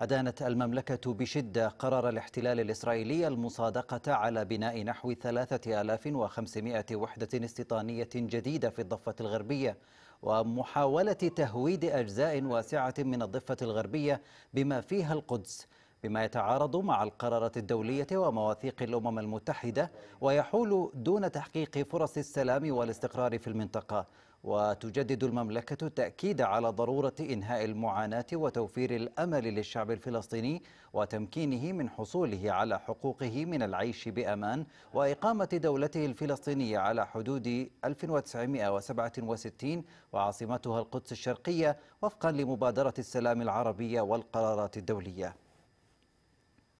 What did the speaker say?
أدانت المملكة بشدة قرار الاحتلال الإسرائيلي المصادقة على بناء نحو 3500 وحدة استيطانية جديدة في الضفة الغربية ومحاولة تهويد أجزاء واسعة من الضفة الغربية بما فيها القدس بما يتعارض مع القرارات الدولية ومواثيق الأمم المتحدة ويحول دون تحقيق فرص السلام والاستقرار في المنطقة وتجدد المملكة التأكيد على ضرورة إنهاء المعاناة وتوفير الأمل للشعب الفلسطيني وتمكينه من حصوله على حقوقه من العيش بأمان وإقامة دولته الفلسطينية على حدود 1967 وعاصمتها القدس الشرقية وفقا لمبادرة السلام العربية والقرارات الدولية